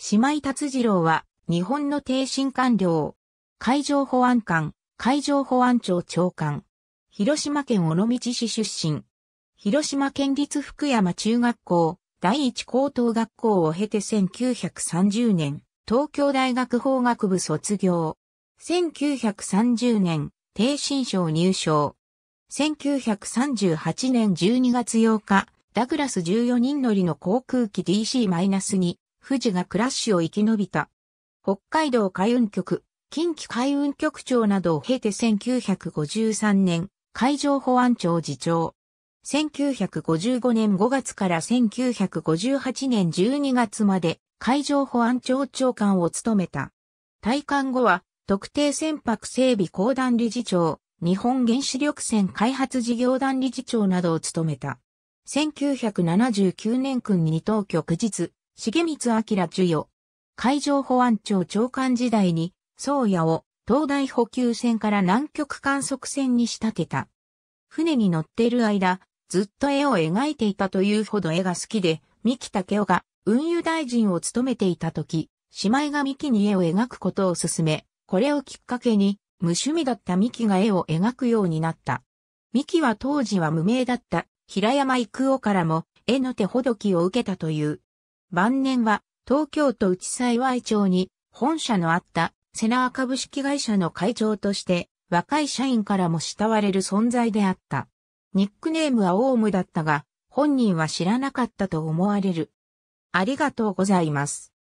島井達次郎は、日本の低身官僚、海上保安官、海上保安庁長官、広島県尾道市出身、広島県立福山中学校、第一高等学校を経て1930年、東京大学法学部卒業、1930年、低身賞入賞、1938年12月8日、ダグラス14人乗りの航空機 DC-2 富士がクラッシュを生き延びた。北海道海運局、近畿海運局長などを経て1953年、海上保安庁次長。1955年5月から1958年12月まで海上保安庁長官を務めた。退官後は特定船舶整備公団理事長、日本原子力船開発事業団理事長などを務めた。1979年君に当局日重光明授与。海上保安庁長官時代に、宗谷を東大補給船から南極観測船に仕立てた。船に乗っている間、ずっと絵を描いていたというほど絵が好きで、三木武夫が運輸大臣を務めていた時、姉妹が三木に絵を描くことを勧め、これをきっかけに、無趣味だった三木が絵を描くようになった。三木は当時は無名だった平山郁夫からも絵の手ほどきを受けたという。晩年は東京都内幸い町に本社のあったセナー株式会社の会長として若い社員からも慕われる存在であった。ニックネームはオウムだったが本人は知らなかったと思われる。ありがとうございます。